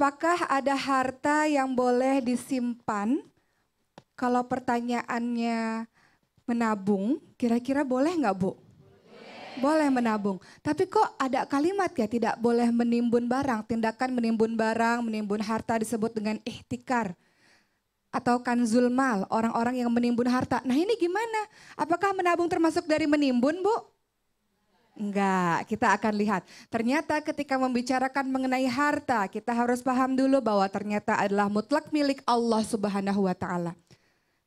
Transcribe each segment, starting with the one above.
Apakah ada harta yang boleh disimpan? Kalau pertanyaannya menabung, kira-kira boleh nggak Bu? Boleh. menabung. Tapi kok ada kalimat ya tidak boleh menimbun barang. Tindakan menimbun barang, menimbun harta disebut dengan ihtikar. Atau kanzul mal, orang-orang yang menimbun harta. Nah ini gimana? Apakah menabung termasuk dari menimbun Bu? Enggak, kita akan lihat. Ternyata ketika membicarakan mengenai harta, kita harus paham dulu bahwa ternyata adalah mutlak milik Allah Subhanahu wa taala.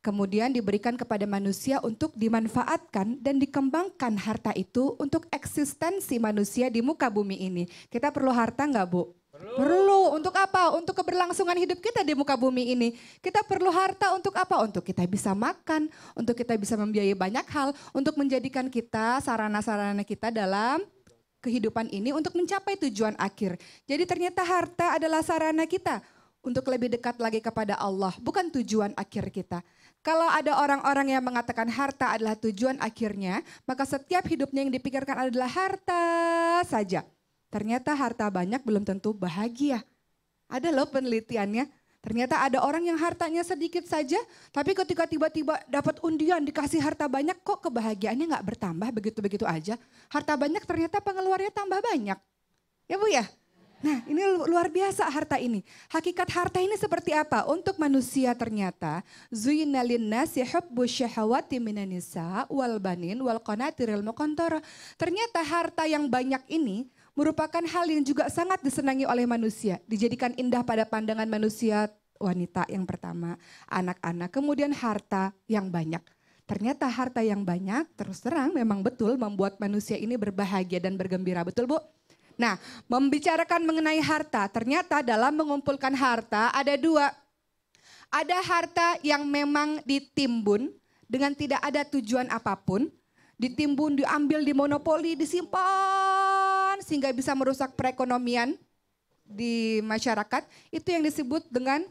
Kemudian diberikan kepada manusia untuk dimanfaatkan dan dikembangkan harta itu untuk eksistensi manusia di muka bumi ini. Kita perlu harta enggak, Bu? Perlu. Untuk apa? Untuk keberlangsungan hidup kita di muka bumi ini. Kita perlu harta untuk apa? Untuk kita bisa makan, untuk kita bisa membiayai banyak hal, untuk menjadikan kita sarana-sarana kita dalam kehidupan ini untuk mencapai tujuan akhir. Jadi ternyata harta adalah sarana kita untuk lebih dekat lagi kepada Allah, bukan tujuan akhir kita. Kalau ada orang-orang yang mengatakan harta adalah tujuan akhirnya, maka setiap hidupnya yang dipikirkan adalah harta saja. Ternyata harta banyak belum tentu bahagia. Ada loh penelitiannya. Ternyata ada orang yang hartanya sedikit saja, tapi ketika tiba-tiba dapat undian dikasih harta banyak, kok kebahagiaannya nggak bertambah begitu-begitu aja. Harta banyak ternyata pengeluarannya tambah banyak. Ya Bu ya? Nah, ini luar biasa harta ini. Hakikat harta ini seperti apa? Untuk manusia ternyata zuyina linnasi hubbu syahawati minan wal banin wal qanatiril Ternyata harta yang banyak ini merupakan hal yang juga sangat disenangi oleh manusia. Dijadikan indah pada pandangan manusia wanita yang pertama, anak-anak, kemudian harta yang banyak. Ternyata harta yang banyak terus terang memang betul membuat manusia ini berbahagia dan bergembira, betul Bu? Nah, membicarakan mengenai harta, ternyata dalam mengumpulkan harta ada dua. Ada harta yang memang ditimbun dengan tidak ada tujuan apapun, ditimbun, diambil, dimonopoli, disimpan sehingga bisa merusak perekonomian di masyarakat, itu yang disebut dengan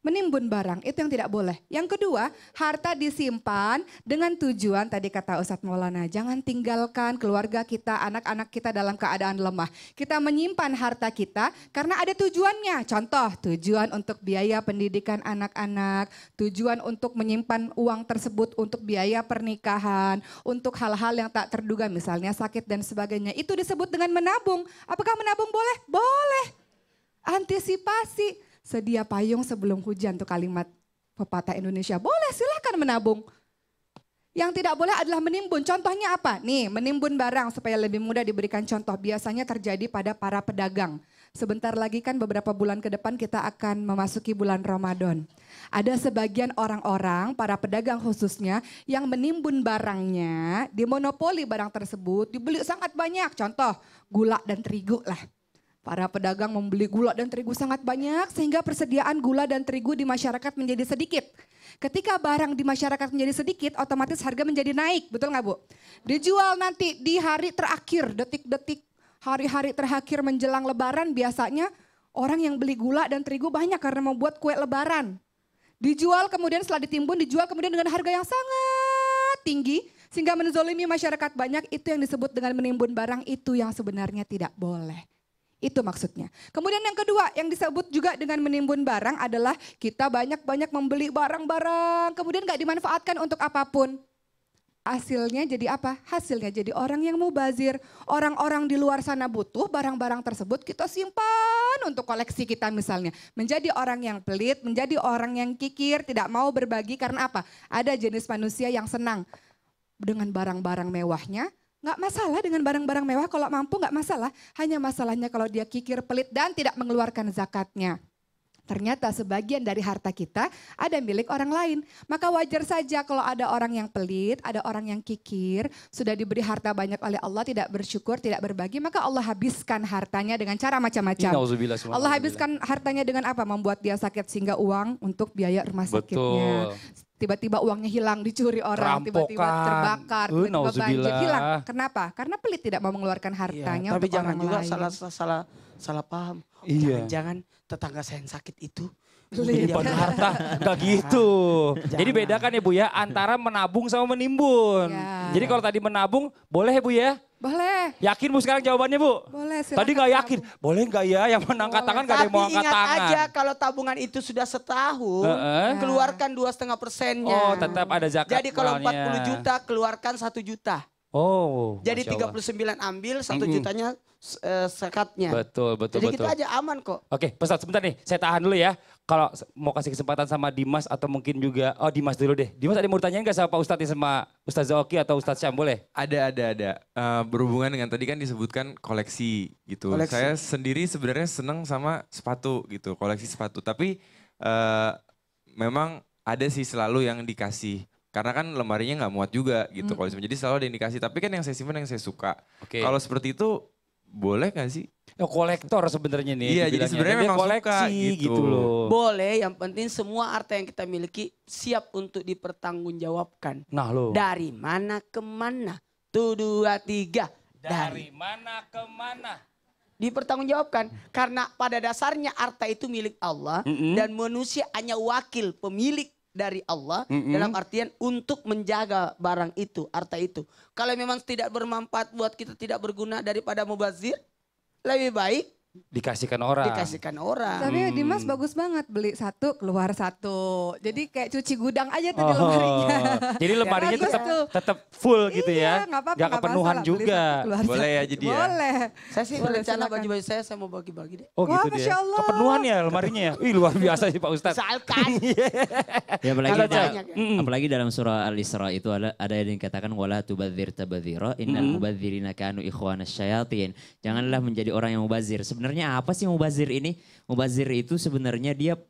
menimbun barang. Itu yang tidak boleh. Yang kedua, harta disimpan dengan tujuan tadi kata Ustadz Maulana, jangan tinggalkan keluarga kita, anak-anak kita dalam keadaan lemah. Kita menyimpan harta kita karena ada tujuannya. Contoh, tujuan untuk biaya pendidikan anak-anak, tujuan untuk menyimpan uang tersebut untuk biaya pernikahan, untuk hal-hal yang tak terduga misalnya sakit dan sebagainya. Itu disebut dengan menabung. Apakah menabung boleh? Boleh. Antisipasi sedia payung sebelum hujan tuh kalimat pepatah Indonesia. Boleh silahkan menabung. Yang tidak boleh adalah menimbun. Contohnya apa? Nih, menimbun barang supaya lebih mudah diberikan contoh. Biasanya terjadi pada para pedagang. Sebentar lagi kan beberapa bulan ke depan kita akan memasuki bulan Ramadan. Ada sebagian orang-orang, para pedagang khususnya, yang menimbun barangnya, dimonopoli barang tersebut, dibeli sangat banyak. Contoh, gula dan terigu lah. Para pedagang membeli gula dan terigu sangat banyak sehingga persediaan gula dan terigu di masyarakat menjadi sedikit. Ketika barang di masyarakat menjadi sedikit, otomatis harga menjadi naik, betul nggak Bu? Dijual nanti di hari terakhir, detik-detik hari-hari terakhir menjelang lebaran biasanya orang yang beli gula dan terigu banyak karena mau buat kue lebaran. Dijual kemudian setelah ditimbun, dijual kemudian dengan harga yang sangat tinggi sehingga menzolimi masyarakat banyak itu yang disebut dengan menimbun barang itu yang sebenarnya tidak boleh. Itu maksudnya. Kemudian yang kedua yang disebut juga dengan menimbun barang adalah kita banyak-banyak membeli barang-barang. Kemudian gak dimanfaatkan untuk apapun. Hasilnya jadi apa? Hasilnya jadi orang yang mubazir. Orang-orang di luar sana butuh barang-barang tersebut kita simpan untuk koleksi kita misalnya. Menjadi orang yang pelit, menjadi orang yang kikir, tidak mau berbagi karena apa? Ada jenis manusia yang senang dengan barang-barang mewahnya, Nggak masalah dengan barang-barang mewah, kalau mampu nggak masalah. Hanya masalahnya kalau dia kikir pelit dan tidak mengeluarkan zakatnya. Ternyata sebagian dari harta kita ada milik orang lain. Maka wajar saja kalau ada orang yang pelit, ada orang yang kikir, sudah diberi harta banyak oleh Allah, tidak bersyukur, tidak berbagi, maka Allah habiskan hartanya dengan cara macam-macam. Allah habiskan hartanya dengan apa? Membuat dia sakit sehingga uang untuk biaya rumah sakitnya. Betul tiba-tiba uangnya hilang dicuri orang, tiba-tiba terbakar, tiba-tiba banjir hilang. Kenapa? Karena pelit tidak mau mengeluarkan hartanya iya, tapi untuk jangan orang juga lain. salah salah salah paham. Iya. Jangan-jangan tetangga saya yang sakit itu Menyimpan harta, gak gitu. Jangan. Jadi bedakan ya Bu ya, antara menabung sama menimbun. Ya. Jadi kalau tadi menabung, boleh ya Bu ya, boleh. Yakin Bu sekarang jawabannya Bu? Boleh. Tadi nggak yakin. Tabung. Boleh nggak ya yang menang angkat tangan gak ada yang mau angkat tangan. ingat aja kalau tabungan itu sudah setahun, uh -uh. keluarkan dua setengah persennya. Oh tetap ada zakat. Jadi kalau 40 puluh juta keluarkan satu juta. Oh. Jadi 39 Allah. ambil, satu mm -hmm. jutanya uh, sekatnya. Betul, betul, Jadi betul. kita aja aman kok. Oke, Pesat sebentar nih, saya tahan dulu ya. Kalau mau kasih kesempatan sama Dimas atau mungkin juga, oh Dimas dulu deh. Dimas ada mau ditanyain gak sama Pak Ustadz sama Ustadz Zoki atau Ustadz Syam, boleh? Ada, ada, ada. Uh, berhubungan dengan tadi kan disebutkan koleksi gitu. Koleksi. Saya sendiri sebenarnya seneng sama sepatu gitu, koleksi sepatu. Tapi uh, memang ada sih selalu yang dikasih karena kan lemarinya nggak muat juga gitu hmm. kalau jadi selalu ada indikasi tapi kan yang saya simpan yang saya suka okay. kalau seperti itu boleh gak sih? Oh, kolektor sebenarnya nih. Iya, jadi sebenarnya memang koleksi suka, gitu. gitu loh. Boleh, yang penting semua harta yang kita miliki siap untuk dipertanggungjawabkan. Nah lo. Dari mana ke mana? Tuh dua tiga. Dari, dari mana ke mana? Dipertanggungjawabkan karena pada dasarnya harta itu milik Allah mm -hmm. dan manusia hanya wakil pemilik dari Allah mm -hmm. dalam artian untuk menjaga barang itu, harta itu. Kalau memang tidak bermanfaat buat kita tidak berguna daripada mubazir, lebih baik dikasihkan orang. Dikasihkan orang. Tapi hmm. Dimas bagus banget beli satu keluar satu. Jadi kayak cuci gudang aja tuh oh, lemarinya. Jadi lemarinya gitu iya, ya, tetap ya. tetap full iya, gitu ya. Gak, apa -apa, gak kepenuhan gak juga. Satu, Boleh ya jadi ya. Boleh. Saya sih Boleh, rencana baju-baju saya saya mau bagi-bagi deh. Oh Wah, gitu Masya Allah. Kepenuhan ya lemarinya ya. Wih luar biasa sih Pak Ustadz. salkan iya. ya apalagi, da banyak, apalagi dalam surah Al-Isra itu ada ada yang dikatakan wala tubadzir tabadzira innal mubadzirina kanu ikhwanasyayatin. Janganlah menjadi orang yang mubazir sebenarnya apa sih mubazir ini? Mubazir itu sebenarnya dia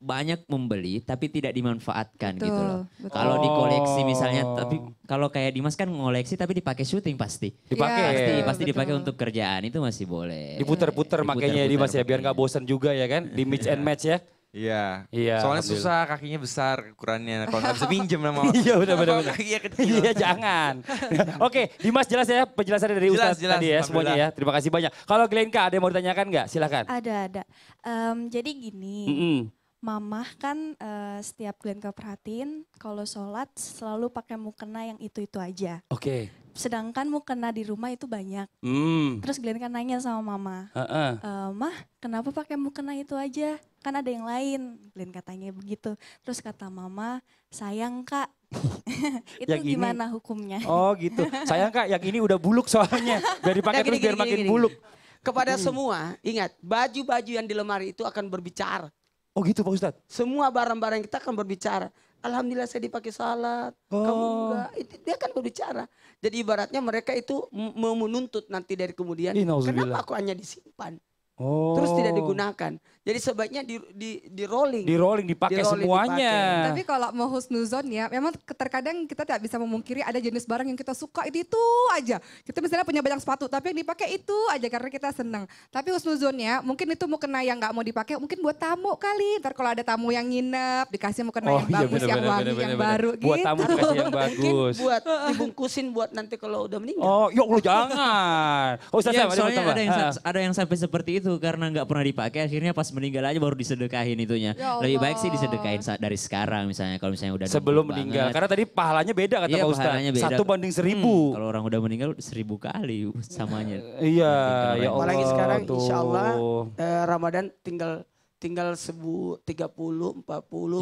banyak membeli tapi tidak dimanfaatkan gitu betul, gitu loh. Kalau oh. dikoleksi misalnya tapi kalau kayak Dimas kan ngoleksi tapi dipakai syuting pasti. Dipakai. Ya, pasti pasti dipakai untuk kerjaan itu masih boleh. Diputer-puter makanya Dimas ya biar nggak bosan juga ya kan di match and match ya. Iya. Iya. Soalnya ambil. susah kakinya besar ukurannya. Kalau nggak bisa pinjam nama Iya udah benar benar. Kakinya Iya jangan. Oke, Dimas jelas ya penjelasannya dari jelas, Ustaz jelas, tadi ya semuanya ya. Terima kasih banyak. Kalau Glenka ada yang mau ditanyakan nggak? Silakan. Ada ada. Um, jadi gini. Mm -mm. Mamah kan uh, setiap Glenn perhatiin kalau sholat selalu pakai mukena yang itu-itu aja. Oke. Okay sedangkan kena di rumah itu banyak. Hmm. Terus Glenn kan nanya sama mama, uh -uh. E, mah kenapa pakai kena itu aja? Kan ada yang lain. Glenn katanya begitu. Terus kata mama, sayang kak. itu yang gimana ini. hukumnya? Oh gitu. Sayang kak, yang ini udah buluk soalnya. Biar dipakai terus gini, biar gini, makin gini. buluk. Kepada hmm. semua, ingat baju-baju yang di lemari itu akan berbicara. Oh gitu Pak Ustadz? Semua barang-barang kita akan berbicara. Alhamdulillah saya dipakai salat. Oh. Kamu enggak. Itu, dia kan berbicara. Jadi ibaratnya mereka itu menuntut nanti dari kemudian. Kenapa aku hanya disimpan? Oh. Terus tidak oh. digunakan. Jadi sebaiknya di di, di rolling. Di rolling dipakai di rolling, semuanya. Dipakai. Tapi kalau mau husnuzon ya, memang terkadang kita tidak bisa memungkiri ada jenis barang yang kita suka itu itu aja. Kita misalnya punya banyak sepatu, tapi yang dipakai itu aja karena kita senang. Tapi husnuzon ya, mungkin itu mau kena yang nggak mau dipakai, mungkin buat tamu kali. Ntar kalau ada tamu yang nginep, dikasih mau kena oh, yang iya, bagus, bener, yang wangi, bener, yang bener, baru buat gitu. Buat tamu yang bagus. mungkin buat dibungkusin buat nanti kalau udah meninggal. Oh, yuk ya lu jangan. Oh, ya, soalnya ada yang, ah. ada yang sampai seperti itu itu karena nggak pernah dipakai akhirnya pas meninggal aja baru disedekahin itunya. Ya Lebih baik sih disedekahin saat dari sekarang misalnya kalau misalnya udah sebelum meninggal. Banget. Karena tadi pahalanya beda kata iya, Pak Ustaz. Beda. Satu banding hmm, seribu. Hmm, kalau orang udah meninggal seribu kali samanya. iya, ya Allah. Apalagi sekarang tuh. insya Allah eh, Ramadan tinggal tinggal sebu 30 40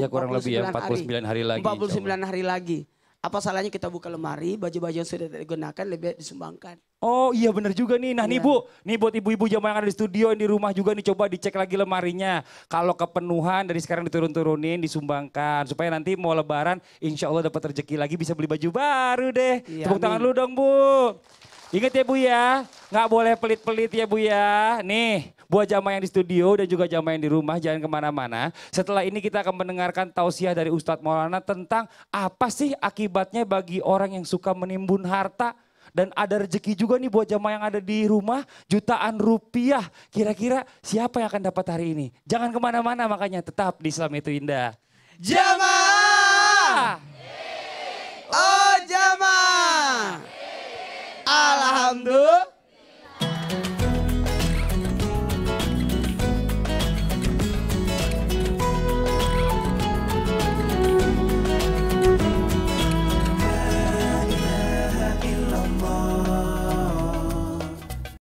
ya kurang 49 lebih ya 49 hari, hari lagi. 49 hari lagi. Apa salahnya kita buka lemari, baju-baju yang sudah digunakan lebih disumbangkan. Oh iya benar juga nih. Nah iya. nih Bu, nih buat ibu-ibu jamaah yang ada di studio, yang di rumah juga nih coba dicek lagi lemarinya. Kalau kepenuhan dari sekarang diturun-turunin, disumbangkan. Supaya nanti mau lebaran insya Allah dapat rezeki lagi bisa beli baju baru deh. Iya, Tepuk tangan lu dong Bu. Ingat ya Bu ya, nggak boleh pelit-pelit ya Bu ya. Nih, Buat jamaah yang di studio dan juga jamaah yang di rumah jangan kemana-mana. Setelah ini kita akan mendengarkan tausiah dari Ustadz Maulana tentang apa sih akibatnya bagi orang yang suka menimbun harta dan ada rezeki juga nih buat jamaah yang ada di rumah jutaan rupiah. Kira-kira siapa yang akan dapat hari ini? Jangan kemana-mana makanya tetap di Islam itu indah. Jamaah! Oh jamaah! Alhamdulillah.